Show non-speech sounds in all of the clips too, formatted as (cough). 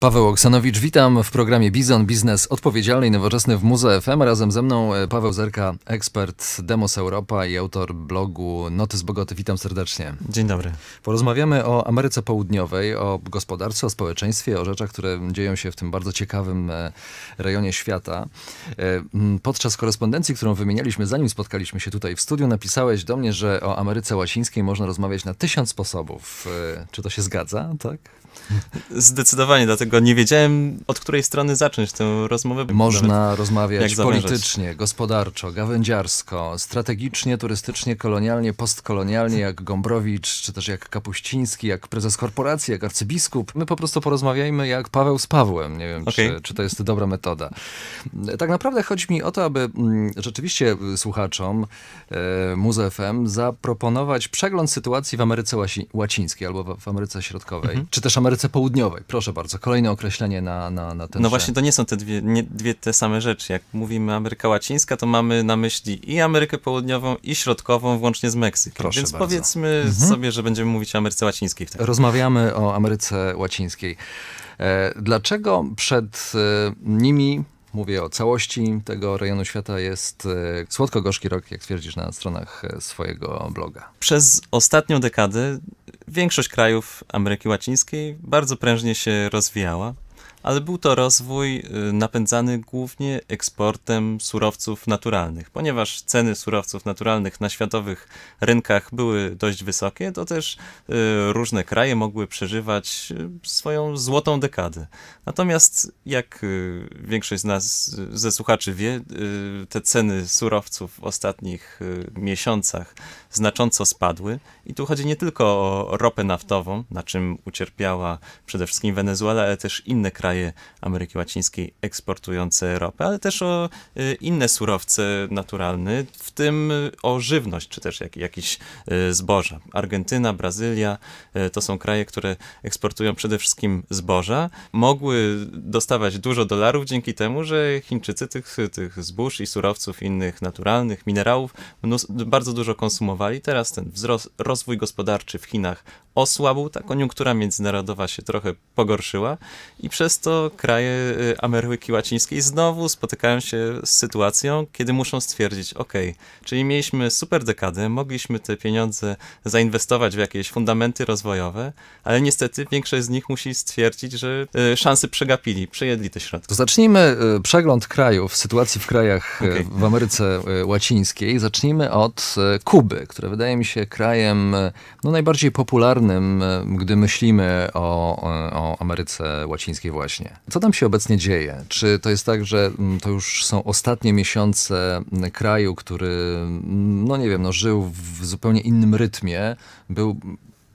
Paweł Oksanowicz, witam w programie Bizon Biznes Odpowiedzialny i Nowoczesny w Muze FM. Razem ze mną e, Paweł Zerka, ekspert Demos Europa i autor blogu Noty z Bogoty. Witam serdecznie. Dzień dobry. Porozmawiamy o Ameryce Południowej, o gospodarce, o społeczeństwie, o rzeczach, które dzieją się w tym bardzo ciekawym e, rejonie świata. E, podczas korespondencji, którą wymienialiśmy, zanim spotkaliśmy się tutaj w studiu, napisałeś do mnie, że o Ameryce Łacińskiej można rozmawiać na tysiąc sposobów. Czy to się zgadza, tak? Zdecydowanie, dlatego dlatego nie wiedziałem, od której strony zacząć tę rozmowę. Można rozmawiać politycznie, gospodarczo, gawędziarsko, strategicznie, turystycznie, kolonialnie, postkolonialnie, jak Gombrowicz, czy też jak Kapuściński, jak prezes korporacji, jak arcybiskup. My po prostu porozmawiajmy jak Paweł z Pawłem. Nie wiem, okay. czy, czy to jest dobra metoda. Tak naprawdę chodzi mi o to, aby mm, rzeczywiście y, słuchaczom y, Muze FM zaproponować przegląd sytuacji w Ameryce Łacińskiej albo w Ameryce Środkowej, mhm. czy też Ameryce Południowej. Proszę bardzo, kolejny kolejne określenie na, na, na ten No właśnie, to nie są te dwie, nie, dwie te same rzeczy. Jak mówimy Ameryka Łacińska, to mamy na myśli i Amerykę Południową, i Środkową, włącznie z Meksykiem. Proszę Więc bardzo. powiedzmy mhm. sobie, że będziemy mówić o Ameryce Łacińskiej. W Rozmawiamy o Ameryce Łacińskiej. E, dlaczego przed e, nimi mówię o całości tego rejonu świata, jest e, słodko-gorzki rok, jak twierdzisz na stronach e, swojego bloga. Przez ostatnią dekadę większość krajów Ameryki Łacińskiej bardzo prężnie się rozwijała ale był to rozwój y, napędzany głównie eksportem surowców naturalnych. Ponieważ ceny surowców naturalnych na światowych rynkach były dość wysokie, to też y, różne kraje mogły przeżywać y, swoją złotą dekadę. Natomiast, jak większość z nas ze słuchaczy wie, te ceny surowców w ostatnich miesiącach znacząco spadły. I tu chodzi nie tylko o ropę naftową, na czym ucierpiała przede wszystkim Wenezuela, ale też inne kraje kraje Ameryki Łacińskiej eksportujące ropę, ale też o y, inne surowce naturalne, w tym o żywność, czy też jak, jakieś y, zboża. Argentyna, Brazylia y, to są kraje, które eksportują przede wszystkim zboża. Mogły dostawać dużo dolarów dzięki temu, że Chińczycy tych, tych zbóż i surowców innych naturalnych, minerałów bardzo dużo konsumowali. Teraz ten wzrost, rozwój gospodarczy w Chinach osłabł, ta koniunktura międzynarodowa się trochę pogorszyła i przez to kraje y, Ameryki Łacińskiej znowu spotykają się z sytuacją, kiedy muszą stwierdzić, ok, czyli mieliśmy super dekadę, mogliśmy te pieniądze zainwestować w jakieś fundamenty rozwojowe, ale niestety większość z nich musi stwierdzić, że y, szansy przegapili, przejedli te środki. zacznijmy y, przegląd krajów, sytuacji w krajach okay. w Ameryce Łacińskiej. Zacznijmy od Kuby, która wydaje mi się krajem no, najbardziej popularnym E, gdy myślimy o, e, o Ameryce Łacińskiej właśnie. Co tam się obecnie dzieje? Czy to jest tak, że mm, to już są ostatnie miesiące mm, kraju, który, mm, no nie wiem, no, żył w zupełnie innym rytmie, był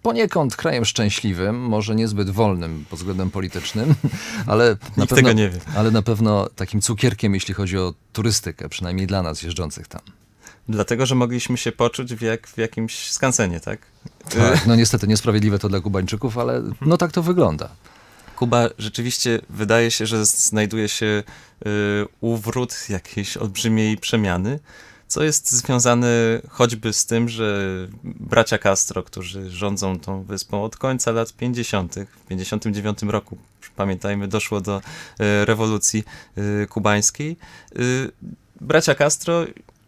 poniekąd krajem szczęśliwym, może niezbyt wolnym pod względem politycznym, (laughs) ale na, pewno, ale na pewno takim cukierkiem, jeśli chodzi o turystykę, przynajmniej dla nas jeżdżących tam dlatego że mogliśmy się poczuć w, jak, w jakimś skansenie, tak? tak? No niestety niesprawiedliwe to dla Kubańczyków, ale mhm. no tak to wygląda. Kuba rzeczywiście wydaje się, że znajduje się y, u wrót jakiejś olbrzymiej przemiany, co jest związane choćby z tym, że bracia Castro, którzy rządzą tą wyspą od końca lat 50., w 59 roku, pamiętajmy, doszło do y, rewolucji y, kubańskiej, bracia Castro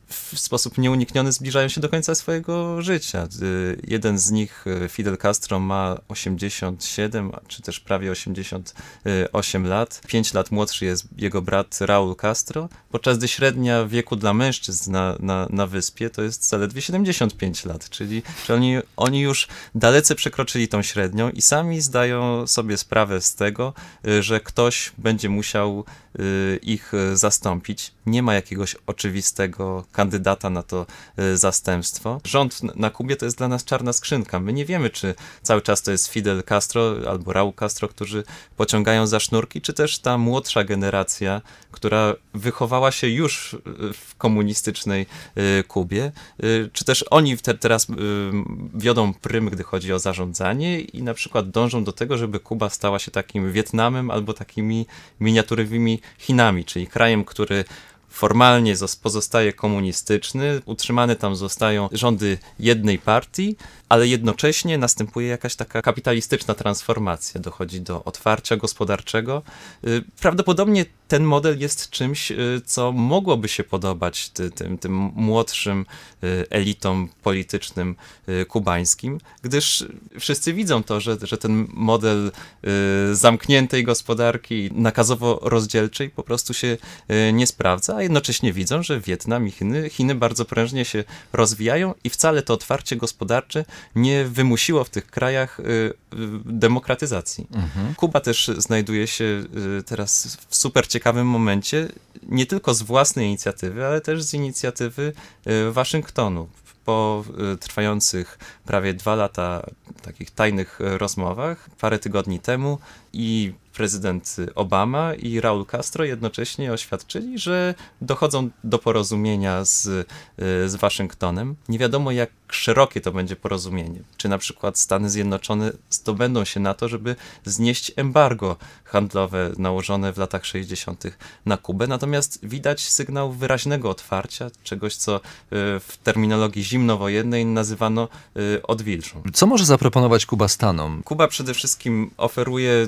w sposób nieunikniony zbliżają się do końca swojego życia. Y, jeden z nich, y, Fidel Castro, ma 87 czy też prawie 88 y, lat. 5 lat młodszy jest jego brat Raul Castro, podczas gdy średnia wieku dla mężczyzn na, na, na wyspie to jest zaledwie 75 lat, czyli, czyli oni, oni już dalece przekroczyli tą średnią i sami zdają sobie sprawę z tego, że ktoś będzie musiał ich zastąpić. Nie ma jakiegoś oczywistego kanału kandydata na to e, zastępstwo. Rząd na Kubie to jest dla nas czarna skrzynka. My nie wiemy, czy cały czas to jest Fidel Castro albo Raul Castro, którzy pociągają za sznurki, czy też ta młodsza generacja, która wychowała się już e, w komunistycznej e, Kubie, czy też oni te, teraz wiodą prym, gdy chodzi o zarządzanie i na przykład dążą do tego, żeby Kuba stała się takim Wietnamem albo takimi miniaturowymi Chinami, czyli krajem, który formalnie pozostaje komunistyczny, utrzymane tam zostają rządy jednej partii, ale jednocześnie następuje jakaś taka kapitalistyczna transformacja, dochodzi do otwarcia gospodarczego. Y, prawdopodobnie ten model jest czymś, y, co mogłoby się podobać tym, tym, tym młodszym y, elitom politycznym kubańskim, gdyż wszyscy widzą to, że, że ten model zamkniętej gospodarki nakazowo-rozdzielczej po prostu się nie sprawdza, jednocześnie widzą, że Wietnam i Chiny, Chiny bardzo prężnie się rozwijają i wcale to otwarcie gospodarcze nie wymusiło w tych krajach y, y, demokratyzacji. Mhm. Kuba też znajduje się y, teraz w super ciekawym momencie, nie tylko z własnej inicjatywy, ale też z inicjatywy Waszyngtonu po trwających prawie dwa lata takich tajnych rozmowach parę tygodni temu i prezydent Obama i Raul Castro jednocześnie oświadczyli, że dochodzą do porozumienia z, e, z Waszyngtonem. Nie wiadomo, jak szerokie to będzie porozumienie. Czy na przykład Stany Zjednoczone zdobędą się na to, żeby znieść embargo handlowe nałożone w latach 60. na Kubę. Natomiast widać sygnał wyraźnego otwarcia, czegoś, co e, w terminologii zimnowojennej nazywano e, odwilżą. Co może zaproponować Kuba Stanom? Kuba przede wszystkim oferuje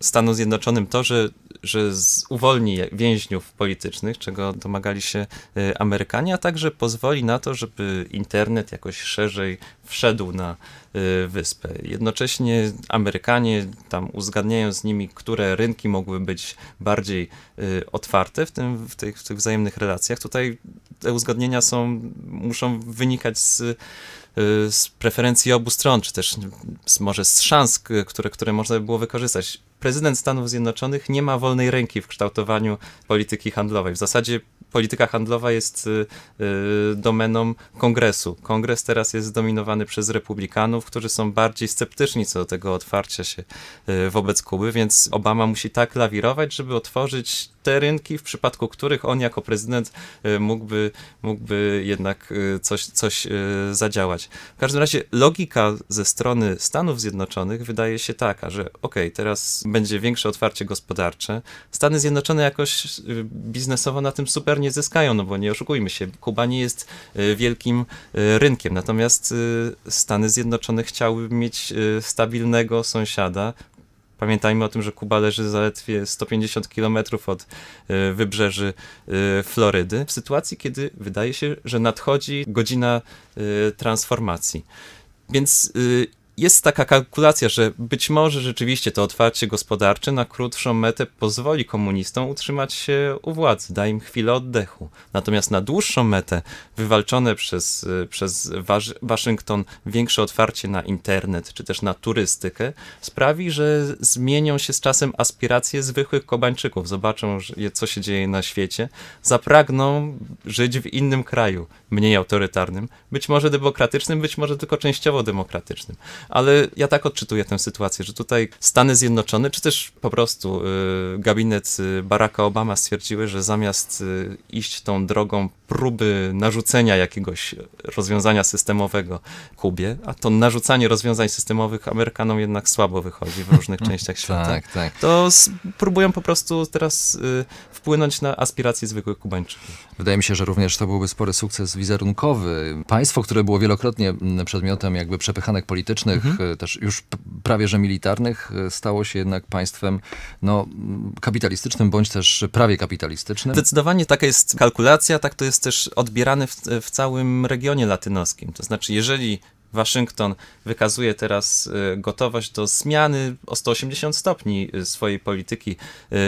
Stanom Zjednoczonym to, że, że uwolni więźniów politycznych, czego domagali się y, Amerykanie, a także pozwoli na to, żeby internet jakoś szerzej wszedł na y, wyspę. Jednocześnie Amerykanie tam uzgadniają z nimi, które rynki mogły być bardziej y, otwarte w, tym, w, tych, w tych wzajemnych relacjach. Tutaj te uzgodnienia są, muszą wynikać z y, z preferencji obu stron, czy też z, może z szans, które, które można by było wykorzystać. Prezydent Stanów Zjednoczonych nie ma wolnej ręki w kształtowaniu polityki handlowej. W zasadzie polityka handlowa jest domeną kongresu. Kongres teraz jest zdominowany przez republikanów, którzy są bardziej sceptyczni co do tego otwarcia się e, wobec Kuby, więc Obama musi tak lawirować, żeby otworzyć te rynki, w przypadku których on jako prezydent e, mógłby, mógłby jednak e, coś, coś e, zadziałać. W każdym razie logika ze strony Stanów Zjednoczonych wydaje się taka, że okej, okay, teraz będzie większe otwarcie gospodarcze. Stany Zjednoczone jakoś biznesowo na tym super nie zyskają, no bo nie oszukujmy się, Kuba nie jest wielkim rynkiem, natomiast Stany Zjednoczone chciałyby mieć stabilnego sąsiada, Pamiętajmy o tym, że Kuba leży zaledwie 150 km od y, wybrzeży y, Florydy, w sytuacji, kiedy wydaje się, że nadchodzi godzina y, transformacji. Więc jest taka kalkulacja, że być może rzeczywiście to otwarcie gospodarcze na krótszą metę pozwoli komunistom utrzymać się u władzy, da im chwilę oddechu. Natomiast na dłuższą metę wywalczone przez, y, przez Waszyngton większe otwarcie na internet czy też na turystykę sprawi, że zmienią się z czasem aspiracje zwykłych Kobańczyków. Zobaczą, co się dzieje na świecie, zapragną żyć w innym kraju, mniej autorytarnym, być może demokratycznym, być może tylko częściowo demokratycznym ale ja tak odczytuję tę sytuację, że tutaj Stany Zjednoczone, czy też po prostu y, gabinet y, Baracka Obama stwierdziły, że zamiast y, iść tą drogą próby narzucenia jakiegoś rozwiązania systemowego Kubie, a to narzucanie rozwiązań systemowych Amerykanom jednak słabo wychodzi w różnych (laughs) częściach świata, tak, tak. to próbują po prostu teraz y, wpłynąć na aspiracje zwykłych Kubańczyków. Wydaje mi się, że również to byłby spory sukces wizerunkowy. Państwo, które było wielokrotnie mm, przedmiotem jakby przepychanek politycznych, mhm. Y, też już prawie że militarnych, y, stało się jednak państwem no, kapitalistycznym, bądź też prawie kapitalistycznym. Zdecydowanie taka jest kalkulacja, tak to jest też odbierany w, w całym regionie latynoskim. To znaczy, jeżeli Waszyngton wykazuje teraz y, gotowość do zmiany o 180 stopni y, swojej polityki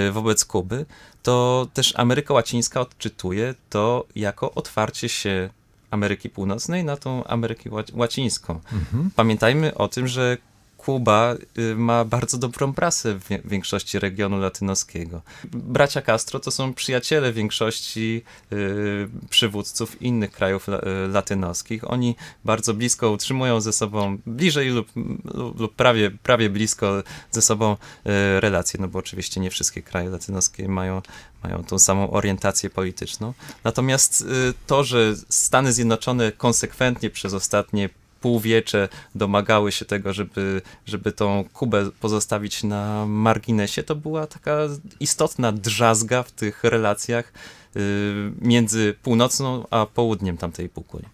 y, wobec Kuby, to też Ameryka Łacińska odczytuje to jako otwarcie się Ameryki Północnej na tą Amerykę Łacińską. Mhm. Pamiętajmy o tym, że Kuba y, ma bardzo dobrą prasę w większości regionu latynoskiego. Bracia Castro to są przyjaciele większości y, przywódców innych krajów y, latynoskich. Oni bardzo blisko utrzymują ze sobą, bliżej lub, lub prawie, prawie blisko ze sobą relacje, no bo oczywiście nie wszystkie kraje latynoskie mają, mają tą samą orientację polityczną. Natomiast to, że Stany Zjednoczone konsekwentnie przez ostatnie półwiecze domagały się tego, żeby, żeby tą Kubę pozostawić na marginesie, to była taka istotna drzazga w tych relacjach y, między północną a południem tamtej półkuli.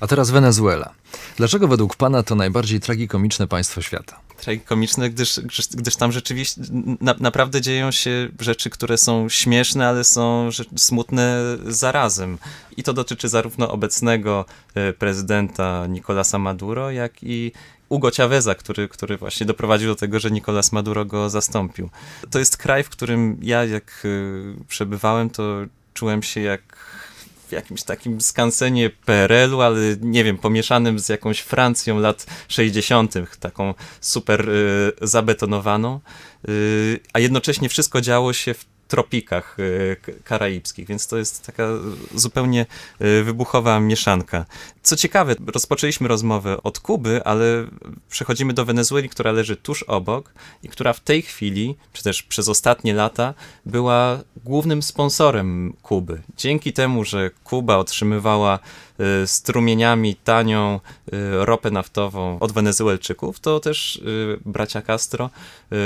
A teraz Wenezuela. Dlaczego według Pana to najbardziej tragikomiczne państwo świata? tragikomiczne, gdyż, gdyż, gdyż tam rzeczywiście na, naprawdę dzieją się rzeczy, które są śmieszne, ale są smutne zarazem. I to dotyczy zarówno obecnego e, prezydenta Nicolasa Maduro, jak i Hugo Chaveza, który, który właśnie doprowadził do tego, że Nicolas Maduro go zastąpił. To jest kraj, w którym ja jak e, przebywałem, to czułem się jak w jakimś takim skansenie PRL-u, ale nie wiem, pomieszanym z jakąś Francją lat 60., taką super y, zabetonowaną, y, a jednocześnie wszystko działo się w tropikach y, karaibskich, więc to jest taka zupełnie y, wybuchowa mieszanka. Co ciekawe, rozpoczęliśmy rozmowę od Kuby, ale przechodzimy do Wenezueli, która leży tuż obok i która w tej chwili, czy też przez ostatnie lata, była głównym sponsorem Kuby. Dzięki temu, że Kuba otrzymywała y, strumieniami tanią y, ropę naftową od Wenezuelczyków, to też y, bracia Castro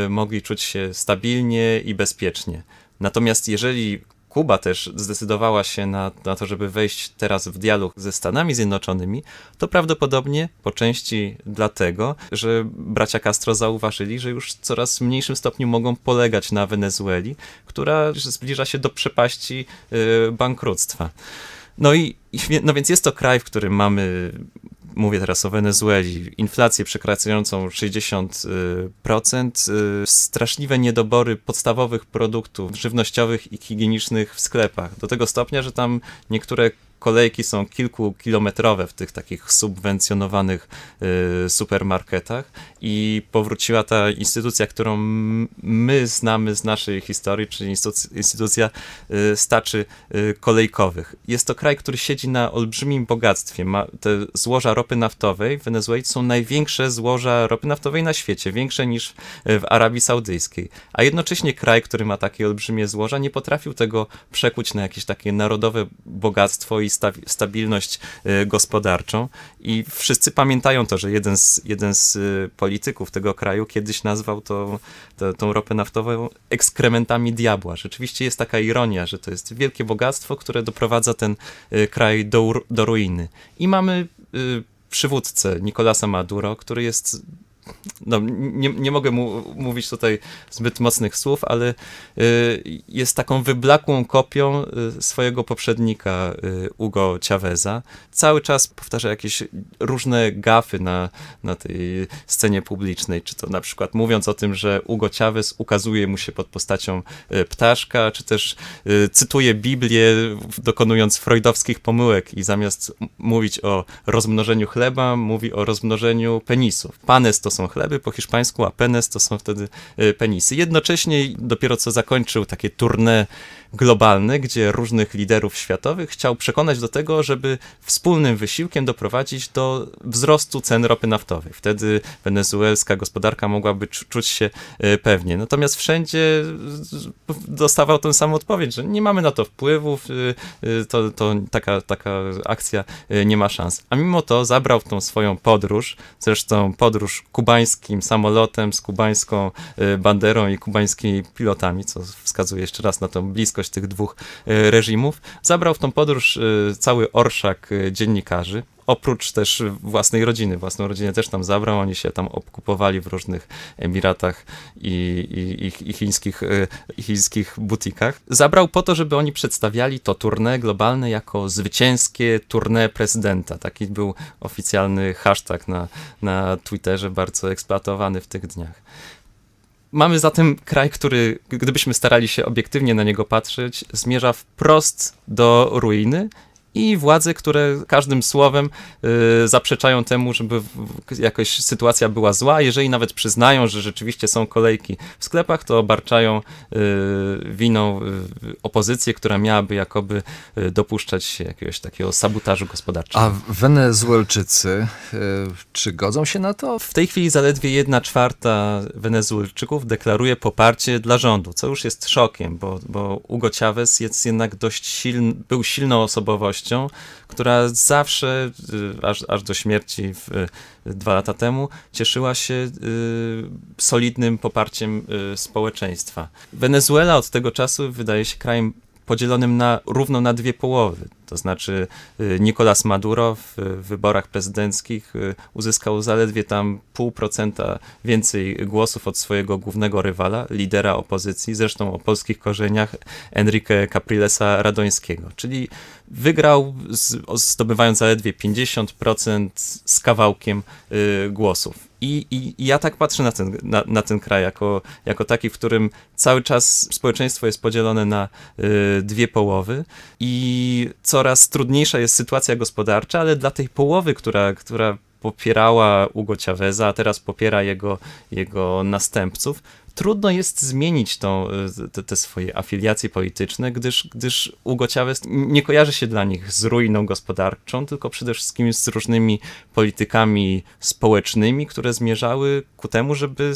mogli czuć się stabilnie i bezpiecznie. Natomiast jeżeli Kuba też zdecydowała się na, na, to, żeby wejść teraz w dialog ze Stanami Zjednoczonymi, to prawdopodobnie po części dlatego, że bracia Castro zauważyli, że już w coraz mniejszym stopniu mogą polegać na Wenezueli, która zbliża się do przepaści yy, bankructwa. No i no więc jest to kraj, w którym mamy mówię teraz o Wenezueli, inflację przekraczającą 60%, y, y, straszliwe niedobory podstawowych produktów żywnościowych i higienicznych w sklepach. Do tego stopnia, że tam niektóre kolejki są kilkukilometrowe w tych takich subwencjonowanych y, supermarketach i powróciła ta instytucja, którą my znamy z naszej historii, czyli instytucja, instytucja staczy y, kolejkowych. Jest to kraj, który siedzi na olbrzymim bogactwie. Ma te złoża ropy naftowej w Wenezueli są największe złoża ropy naftowej na świecie, większe niż y, w Arabii Saudyjskiej. A jednocześnie kraj, który ma takie olbrzymie złoża, nie potrafił tego przekuć na jakieś takie narodowe bogactwo i sta stabilność y, gospodarczą. I wszyscy pamiętają to, że jeden z, jeden z y, polityków tego kraju kiedyś nazwał tą, tą, tą ropę naftową ekskrementami diabła. Rzeczywiście jest taka ironia, że to jest wielkie bogactwo, które doprowadza ten y, kraj do, do ruiny. I mamy przywódcę Nicolasa Maduro, który jest no, nie, nie mogę mu mówić tutaj zbyt mocnych słów, ale y, jest taką wyblakłą kopią y, swojego poprzednika y, Hugo Chaveza. Cały czas powtarza jakieś różne gafy na, na tej scenie publicznej, czy to na przykład mówiąc o tym, że Hugo Chavez ukazuje mu się pod postacią ptaszka, czy też cytuje Biblię, dokonując freudowskich pomyłek i zamiast mówić o rozmnożeniu chleba, mówi o rozmnożeniu penisów. Panes to są chleby po hiszpańsku, a penes to są wtedy y, penisy. Jednocześnie dopiero co zakończył takie tournée globalne, gdzie różnych liderów światowych chciał przekonać do tego, żeby wspólnym wysiłkiem doprowadzić do wzrostu cen ropy naftowej. Wtedy wenezuelska gospodarka mogłaby czuć się y, pewnie. Natomiast wszędzie dostawał tę samą odpowiedź, że nie mamy na to wpływów, y, to, to taka, taka akcja nie ma szans. A mimo to zabrał tą swoją podróż, zresztą podróż ku kubańskim samolotem, z kubańską y, banderą i kubańskimi pilotami, co wskazuje jeszcze raz na tą bliskość tych dwóch y, reżimów. Zabrał w tą podróż y, cały orszak dziennikarzy, oprócz też własnej rodziny. Własną rodzinę też tam zabrał, oni się tam obkupowali w różnych Emiratach i, i, i, i chińskich, e, i chińskich butikach. Zabrał po to, żeby oni przedstawiali to tournée globalne jako zwycięskie tournée prezydenta. Taki był oficjalny hashtag na, na Twitterze, bardzo eksploatowany w tych dniach. Mamy zatem kraj, który, gdybyśmy starali się obiektywnie na niego patrzeć, zmierza wprost do ruiny i władze, które każdym słowem y, zaprzeczają temu, żeby jakoś sytuacja była zła. Jeżeli nawet przyznają, że rzeczywiście są kolejki w sklepach, to obarczają y, winą y, opozycję, która miałaby jakoby y, dopuszczać się jakiegoś takiego sabotażu gospodarczego. A Wenezuelczycy, czy godzą się na to? W tej chwili zaledwie jedna czwarta Wenezuelczyków deklaruje poparcie dla rządu, co już jest szokiem, bo, bo Hugo Chavez jest jednak dość silny, był silną osobowością która zawsze, y, aż, aż do śmierci w, y, dwa lata temu, cieszyła się y, solidnym poparciem społeczeństwa. Wenezuela od tego czasu wydaje się krajem podzielonym na, równo na dwie połowy to znaczy y, Nicolas Maduro w wyborach prezydenckich y, uzyskał zaledwie tam pół procenta więcej głosów od swojego głównego rywala, lidera opozycji, zresztą o polskich korzeniach Enrique Caprilesa Radońskiego. Czyli wygrał zdobywając zaledwie 50% z kawałkiem y, głosów. I, i, I, ja tak patrzę na ten, na, na, ten kraj jako, jako taki, w którym cały czas społeczeństwo jest podzielone na y, dwie połowy i co coraz trudniejsza jest sytuacja gospodarcza, ale dla tej połowy, która, która popierała Hugo Chaveza, a teraz popiera jego, jego następców, trudno jest zmienić tą, te, te, swoje afiliacje polityczne, gdyż, gdyż Hugo Chavez nie kojarzy się dla nich z ruiną gospodarczą, tylko przede wszystkim z różnymi politykami społecznymi, które zmierzały ku temu, żeby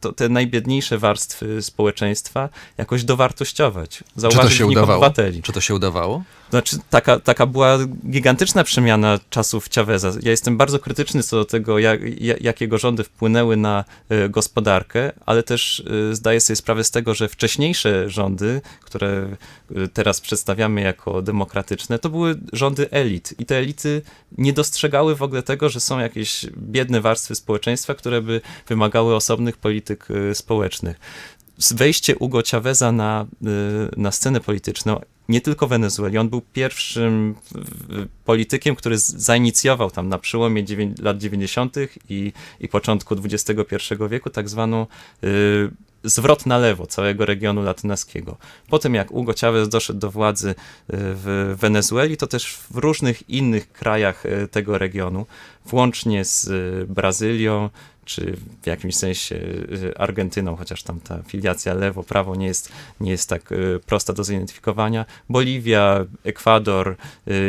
to, te najbiedniejsze warstwy społeczeństwa jakoś dowartościować, zauważyć Czy to się udawało? obywateli. Czy to się udawało? Znaczy, taka, taka była gigantyczna przemiana czasów Chaveza. Ja jestem bardzo krytyczny co do tego, jak, jak jego rządy wpłynęły na e, gospodarkę, ale też e, zdaję sobie sprawę z tego, że wcześniejsze rządy, które e, teraz przedstawiamy jako demokratyczne, to były rządy elit. I te elity nie dostrzegały w ogóle tego, że są jakieś biedne warstwy społeczeństwa, które by wymagały osobnych polityk społecznych wejście Hugo Chaveza na, y, na scenę polityczną, nie tylko Wenezueli, on był pierwszym politykiem, który zainicjował tam na przełomie lat 90. I, i początku XXI wieku tak zwaną y, zwrot na lewo całego regionu latynoskiego. Po tym jak Hugo Chavez doszedł do władzy y, w Wenezueli, to też w różnych innych krajach tego regionu, włącznie z Brazylią, czy w jakimś sensie y, y, Argentyną, chociaż tam ta filiacja lewo-prawo nie jest, nie jest tak y, prosta do zidentyfikowania. Boliwia, Ekwador,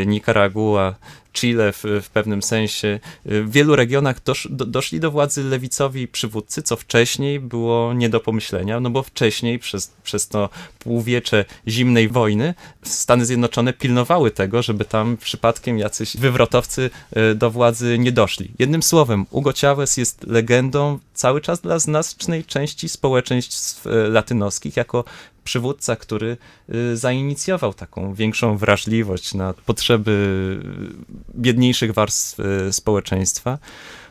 Nikaragua, Chile w, w pewnym sensie. W wielu regionach dosz, do, doszli do władzy lewicowi przywódcy, co wcześniej było nie do pomyślenia, no bo wcześniej przez, przez to półwiecze zimnej wojny Stany Zjednoczone pilnowały tego, żeby tam przypadkiem jacyś wywrotowcy e, do władzy nie doszli. Jednym słowem, Hugo Chavez jest legendą, cały czas dla znacznej części społeczeństw e, latynoskich jako przywódca, który e, zainicjował taką większą wrażliwość na potrzeby e, biedniejszych warstw społeczeństwa.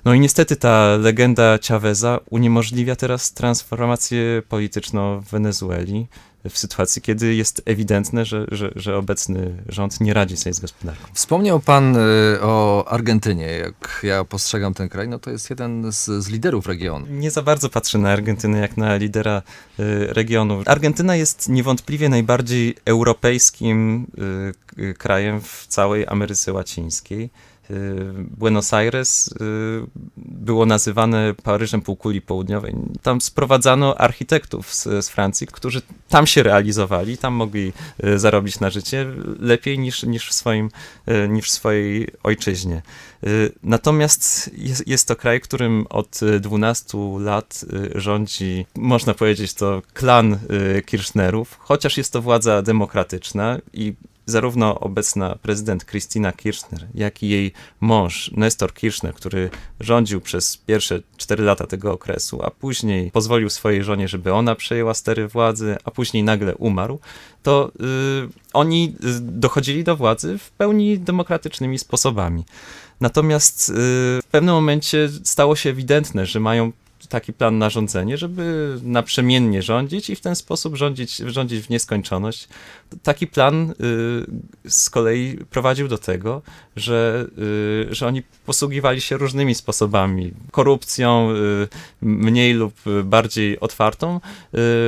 No i niestety ta legenda Chaveza uniemożliwia teraz transformację polityczną w Wenezueli w sytuacji, kiedy jest ewidentne, że, że, że obecny rząd nie radzi sobie z gospodarką. Wspomniał pan y, o Argentynie. Jak ja postrzegam ten kraj, no to jest jeden z, z liderów regionu. Nie za bardzo patrzę na Argentynę jak na lidera y, regionu. Argentyna jest niewątpliwie najbardziej europejskim y, krajem w całej Ameryce Łacińskiej. Y, Buenos Aires y, było nazywane Paryżem Półkuli Południowej. Tam sprowadzano architektów z, z, Francji, którzy tam się realizowali, tam mogli y, zarobić na życie lepiej niż, niż, w, swoim, niż w swojej ojczyźnie. Natomiast jest, jest to kraj, którym od 12 lat rządzi, można powiedzieć, to klan Kirchnerów, chociaż jest to władza demokratyczna i zarówno obecna prezydent Christina Kirchner, jak i jej mąż Nestor Kirchner, który rządził przez pierwsze 4 lata tego okresu, a później pozwolił swojej żonie, żeby ona przejęła stery władzy, a później nagle umarł, to y, oni y, dochodzili do władzy w pełni demokratycznymi sposobami. Natomiast y, w pewnym momencie stało się ewidentne, że mają taki plan na rządzenie, żeby naprzemiennie rządzić i w ten sposób rządzić, rządzić w nieskończoność. Taki plan y, z kolei prowadził do tego, że, y, że oni posługiwali się różnymi sposobami. Korupcją, y, mniej lub bardziej otwartą,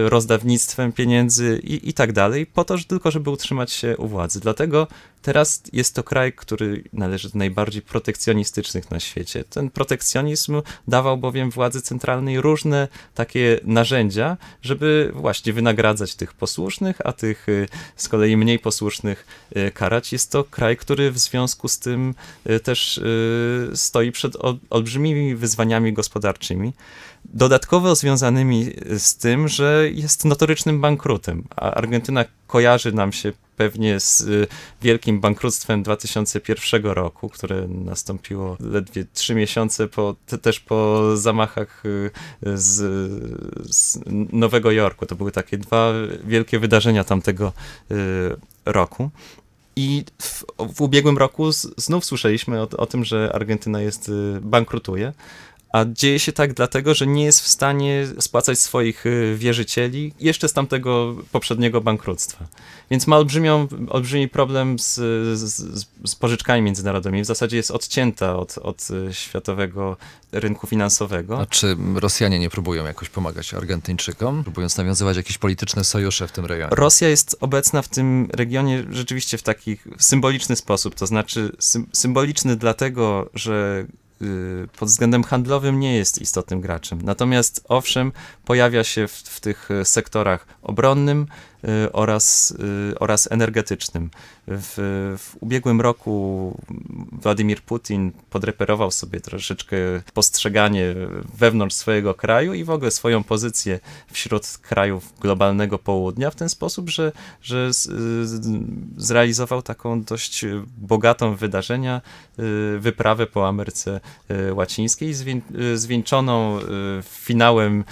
rozdawnictwem pieniędzy i, i tak dalej, po to, że tylko żeby utrzymać się u władzy. Dlatego Teraz jest to kraj, który należy do najbardziej protekcjonistycznych na świecie. Ten protekcjonizm dawał bowiem władzy centralnej różne takie narzędzia, żeby właśnie wynagradzać tych posłusznych, a tych y, z kolei mniej posłusznych y, karać. Jest to kraj, który w związku z tym y, też stoi przed olbrzymimi wyzwaniami gospodarczymi dodatkowo związanymi z tym, że jest notorycznym bankrutem. A Argentyna kojarzy nam się pewnie z y, wielkim bankructwem 2001 roku, które nastąpiło ledwie trzy miesiące po, też po zamachach y, z, z Nowego Jorku. To były takie dwa wielkie wydarzenia tamtego y, roku. I w, w, ubiegłym roku z, znów słyszeliśmy o, o, tym, że Argentyna jest bankrutuje. A dzieje się tak dlatego, że nie jest w stanie spłacać swoich y, wierzycieli jeszcze z tamtego poprzedniego bankructwa. Więc ma olbrzymią, olbrzymi problem z, z, z pożyczkami międzynarodowymi. W zasadzie jest odcięta od, od y, światowego rynku finansowego. A czy Rosjanie nie próbują jakoś pomagać Argentyńczykom, próbując nawiązywać jakieś polityczne sojusze w tym regionie? Rosja jest obecna w tym regionie rzeczywiście w taki symboliczny sposób. To znaczy symboliczny dlatego, że Y, pod względem handlowym nie jest istotnym graczem. Natomiast owszem, pojawia się w, w tych sektorach obronnym, Y, oraz, y, oraz energetycznym. W, w ubiegłym roku Władimir Putin podreperował sobie troszeczkę postrzeganie wewnątrz swojego kraju i w ogóle swoją pozycję wśród krajów globalnego południa w ten sposób, że, że zrealizował taką dość bogatą wydarzenia y, wyprawę po Ameryce Łacińskiej, zwieńczoną finałem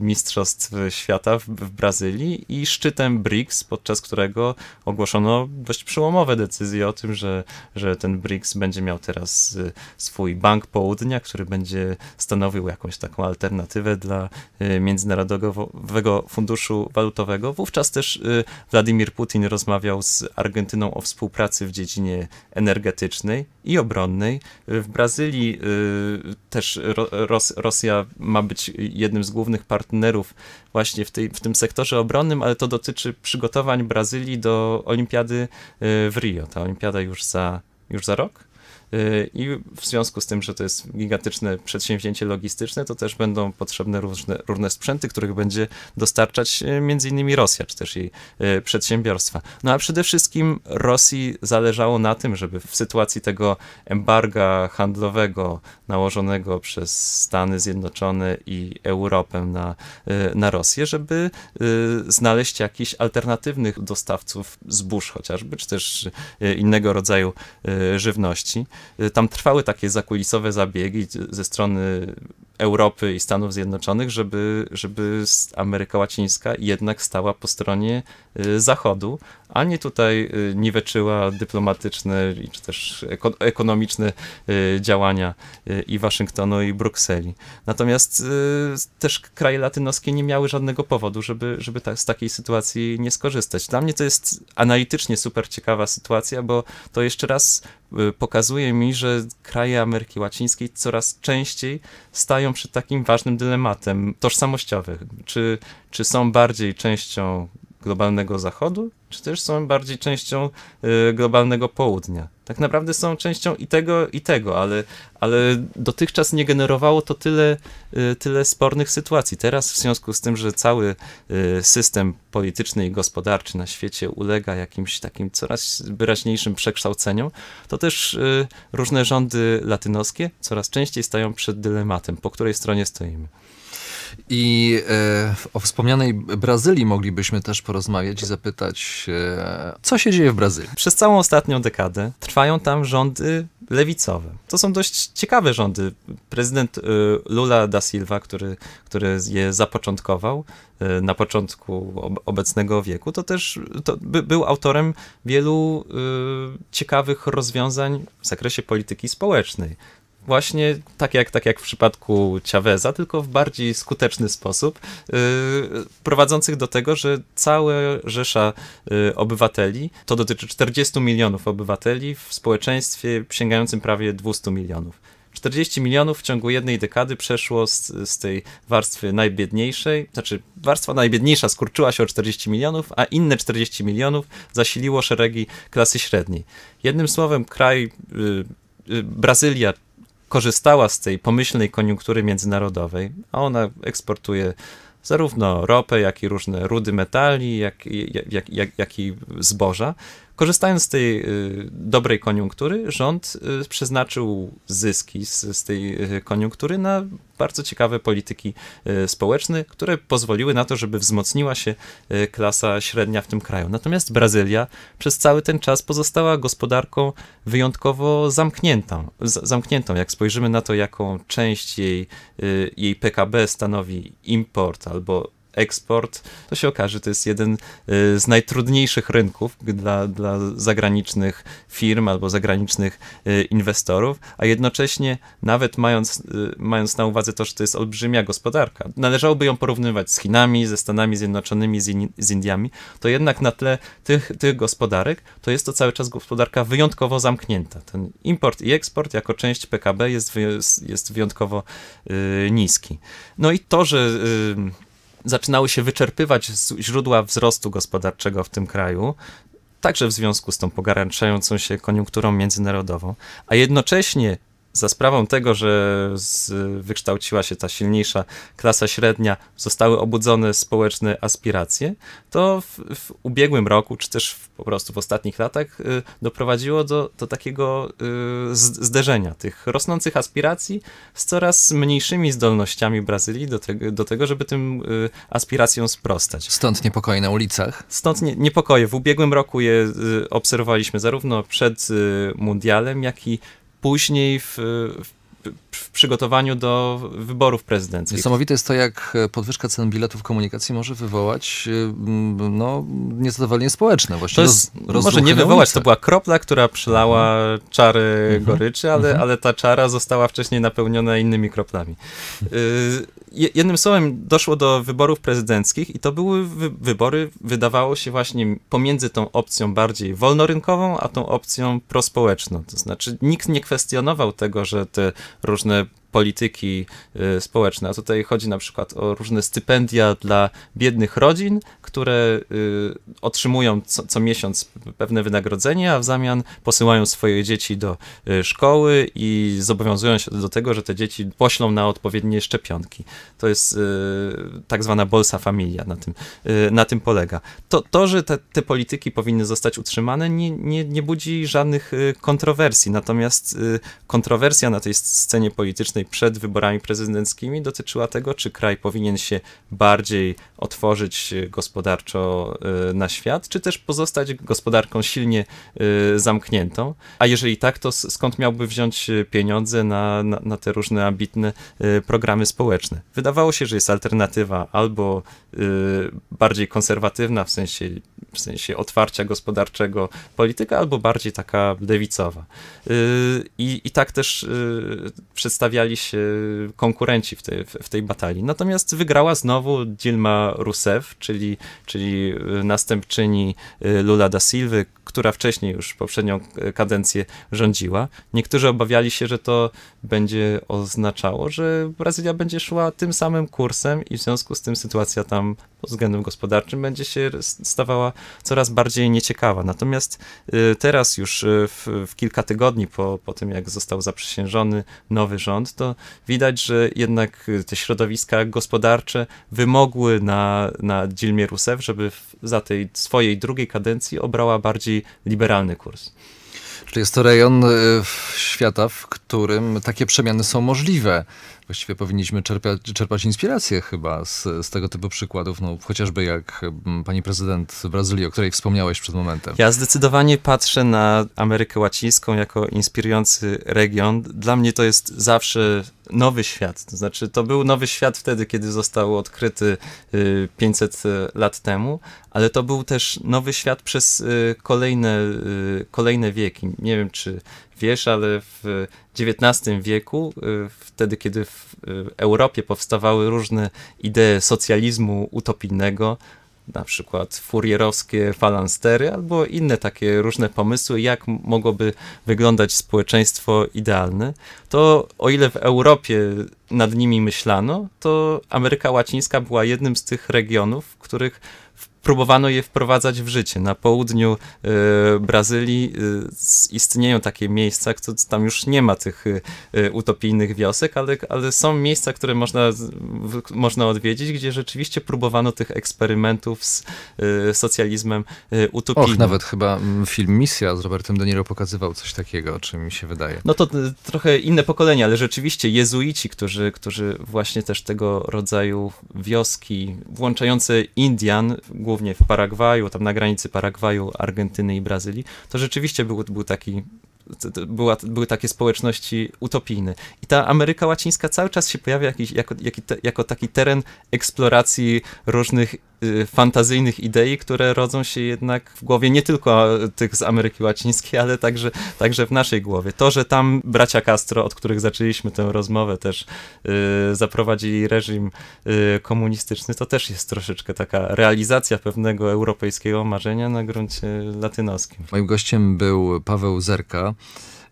Mistrzostw Świata w, w Brazylii i szczytem BRICS, podczas którego ogłoszono dość przełomowe decyzje o tym, że, że ten BRICS będzie miał teraz y, swój Bank Południa, który będzie stanowił jakąś taką alternatywę dla y, Międzynarodowego Funduszu Walutowego. Wówczas też y, Władimir Putin rozmawiał z Argentyną o współpracy w dziedzinie energetycznej i obronnej. W Brazylii też Ros Rosja ma być jednym z głównych partnerów właśnie w, tej, w tym sektorze obronnym, ale to dotyczy przygotowań Brazylii do olimpiady y, w Rio. Ta olimpiada już za, już za rok? I w związku z tym, że to jest gigantyczne przedsięwzięcie logistyczne, to też będą potrzebne różne, różne sprzęty, których będzie dostarczać e, między innymi Rosja, czy też jej e, przedsiębiorstwa. No a przede wszystkim Rosji zależało na tym, żeby w sytuacji tego embarga handlowego nałożonego przez Stany Zjednoczone i Europę na, e, na Rosję, żeby znaleźć jakichś alternatywnych dostawców zbóż chociażby, czy też innego rodzaju żywności. Y, tam trwały takie zakulisowe zabiegi ze strony Europy i Stanów Zjednoczonych, żeby, żeby Ameryka Łacińska jednak stała po stronie Y, Zachodu, a nie tutaj y, niweczyła dyplomatyczne czy też ekonomiczne y, działania i Waszyngtonu, i Brukseli. Natomiast też kraje latynoskie nie miały żadnego powodu, żeby, żeby ta, z takiej sytuacji nie skorzystać. Dla mnie to jest analitycznie super ciekawa sytuacja, bo to jeszcze raz pokazuje mi, że kraje Ameryki Łacińskiej coraz częściej stają przed takim ważnym dylematem tożsamościowym. Czy, czy są bardziej częścią globalnego zachodu, czy też są bardziej częścią y, globalnego południa. Tak naprawdę są częścią i tego, i tego, ale, ale dotychczas nie generowało to tyle, y, tyle spornych sytuacji. Teraz, w związku z tym, że cały y, system polityczny i gospodarczy na świecie ulega jakimś takim coraz wyraźniejszym przekształceniom, to też różne rządy latynoskie coraz częściej stają przed dylematem, po której stronie stoimy. I e, o wspomnianej Brazylii moglibyśmy też porozmawiać i zapytać, e, co się dzieje w Brazylii? Przez całą ostatnią dekadę trwają tam rządy lewicowe. To są dość ciekawe rządy. Prezydent e, Lula da Silva, który, który je zapoczątkował na początku obecnego wieku, to też to by, był autorem wielu ciekawych rozwiązań w zakresie polityki społecznej właśnie tak jak, tak jak w przypadku Chaveza, tylko w bardziej skuteczny sposób, y, prowadzących do tego, że cała rzesza y, obywateli, to dotyczy 40 milionów obywateli w społeczeństwie sięgającym prawie 200 milionów. 40 milionów w ciągu jednej dekady przeszło z, z, tej warstwy najbiedniejszej, znaczy warstwa najbiedniejsza skurczyła się o 40 milionów, a inne 40 milionów zasiliło szeregi klasy średniej. Jednym słowem, kraj. Yy, Brazylia korzystała z tej pomyślnej koniunktury międzynarodowej, a ona eksportuje zarówno ropę, jak i różne rudy metali, jak, jak, jak, jak i zboża. Korzystając z tej y, dobrej koniunktury, rząd y, przeznaczył zyski z, z tej y, koniunktury na bardzo ciekawe polityki społeczne, które pozwoliły na to, żeby wzmocniła się klasa średnia w tym kraju. Natomiast Brazylia przez cały ten czas pozostała gospodarką wyjątkowo zamkniętą. zamkniętą. Jak spojrzymy na to, jaką część jej, jej PKB stanowi import albo eksport, to się okaże, to jest jeden y, z najtrudniejszych rynków dla, dla zagranicznych firm albo zagranicznych y, inwestorów, a jednocześnie nawet mając, y, mając na uwadze to, że to jest olbrzymia gospodarka, należałoby ją porównywać z Chinami, ze Stanami Zjednoczonymi, z, in, z Indiami, to jednak na tle tych, tych gospodarek to jest to cały czas gospodarka wyjątkowo zamknięta. Ten import i eksport jako część PKB jest, jest wyjątkowo niski. No i to, że zaczynały się wyczerpywać źródła wzrostu gospodarczego w tym kraju, także w związku z tą pogarszającą się koniunkturą międzynarodową, a jednocześnie za sprawą tego, że z, wykształciła się ta silniejsza klasa średnia, zostały obudzone społeczne aspiracje, to w, w ubiegłym roku, czy też w, po prostu w ostatnich latach, y, doprowadziło do, do takiego y, zderzenia tych rosnących aspiracji z coraz mniejszymi zdolnościami Brazylii do, te, do tego, żeby tym y, aspiracjom sprostać. Stąd niepokoje na ulicach? Stąd nie, niepokoje. W ubiegłym roku je y, obserwowaliśmy zarówno przed y, Mundialem, jak i Później w, w w przygotowaniu do wyborów prezydenckich. Niesamowite jest to, jak e, podwyżka cen biletów komunikacji może wywołać e, no, niezadowolenie społeczne. Właśnie to jest, roz, może nie wywołać, to była kropla, która przelała mhm. czary mhm. goryczy, ale, mhm. ale ta czara została wcześniej napełniona innymi kroplami. E, jednym słowem, doszło do wyborów prezydenckich i to były wy wybory, wydawało się właśnie pomiędzy tą opcją bardziej wolnorynkową, a tą opcją prospołeczną. To znaczy nikt nie kwestionował tego, że te różne polityki y, społeczne. A tutaj chodzi na przykład o różne stypendia dla biednych rodzin, które y, otrzymują co, co miesiąc pewne wynagrodzenie, a w zamian posyłają swoje dzieci do y, szkoły i zobowiązują się do tego, że te dzieci poślą na odpowiednie szczepionki. To jest y, tak zwana bolsa familia, na tym, na tym polega. To, to że te, te polityki powinny zostać utrzymane, nie, nie, nie budzi żadnych kontrowersji. Natomiast kontrowersja na tej scenie politycznej przed wyborami prezydenckimi dotyczyła tego, czy kraj powinien się bardziej otworzyć gospodarczo, gospodarczo y, na świat, czy też pozostać gospodarką silnie y, zamkniętą? A jeżeli tak, to skąd miałby wziąć y, pieniądze na, na, na te różne ambitne programy społeczne? Wydawało się, że jest alternatywa albo bardziej konserwatywna w sensie, w sensie otwarcia gospodarczego polityka, albo bardziej taka lewicowa. I, i tak też przedstawiali się konkurenci w tej, w tej batalii. Natomiast wygrała znowu Dilma Rousseff, czyli czyli y, następczyni y, Lula da Silva, która wcześniej już poprzednią y, kadencję rządziła. Niektórzy obawiali się, że to będzie oznaczało, że Brazylia będzie szła tym samym kursem i w związku z tym sytuacja tam pod względem gospodarczym będzie się stawała coraz bardziej nieciekawa. Natomiast teraz już w, w kilka tygodni po, po tym, jak został zaprzysiężony nowy rząd, to widać, że jednak te środowiska gospodarcze wymogły na, na Dilmie Rousseff, żeby za tej swojej drugiej kadencji obrała bardziej liberalny kurs. Czyli jest to rejon e, świata, w którym takie przemiany są możliwe. Właściwie powinniśmy czerpać inspirację chyba z, z tego typu przykładów, no, chociażby jak mm, pani prezydent Brazylii, o której wspomniałeś przed momentem. Ja zdecydowanie patrzę na Amerykę Łacińską jako inspirujący region. Dla mnie to jest zawsze nowy świat. To znaczy, to był nowy świat wtedy, kiedy został odkryty 500 y, y, lat temu, ale to był też nowy świat przez y, kolejne, kolejne wieki. Nie wiem, czy wiesz, ale w XIX wieku, y, wtedy kiedy w y, Europie powstawały różne idee socjalizmu utopijnego, na przykład furierowskie falanstery albo inne takie różne pomysły, jak mogłoby wyglądać społeczeństwo idealne, to o ile w Europie nad nimi myślano, to Ameryka Łacińska była jednym z tych regionów, w których próbowano je wprowadzać w życie. Na południu y, Brazylii y, istnieją takie miejsca, tam już nie ma tych y, utopijnych wiosek, ale, ale są miejsca, które można, można odwiedzić, gdzie rzeczywiście próbowano tych eksperymentów z socjalizmem utopijnym. Och, nawet chyba mm, film Misja z Robertem De Niro pokazywał coś takiego, o czym mi się wydaje. No to trochę inne pokolenie, ale rzeczywiście jezuici, którzy, którzy właśnie też tego rodzaju wioski włączające Indian, głównie głównie w Paragwaju, tam na granicy Paragwaju, Argentyny i Brazylii, to rzeczywiście był, był taki była, były takie społeczności utopijne. I ta Ameryka Łacińska cały czas się pojawia jakiś, jako, jako taki teren eksploracji różnych Y, fantazyjnych idei, które rodzą się jednak w głowie nie tylko tych z Ameryki Łacińskiej, ale także, także w naszej głowie. To, że tam bracia Castro, od których zaczęliśmy tę rozmowę, też y, zaprowadzili reżim y, komunistyczny, to też jest troszeczkę taka realizacja pewnego europejskiego marzenia na gruncie latynoskim. Moim gościem był Paweł Zerka.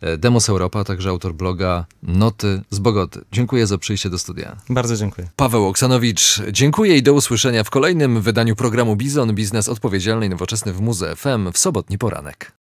E, Demos Europa, także autor bloga Noty z Bogoty. Dziękuję za przyjście do studia. Bardzo dziękuję. Paweł Oksanowicz, dziękuję i do usłyszenia w kolejnym wydaniu programu Bizon Biznes Odpowiedzialny i Nowoczesny w Muze FM w sobotni poranek.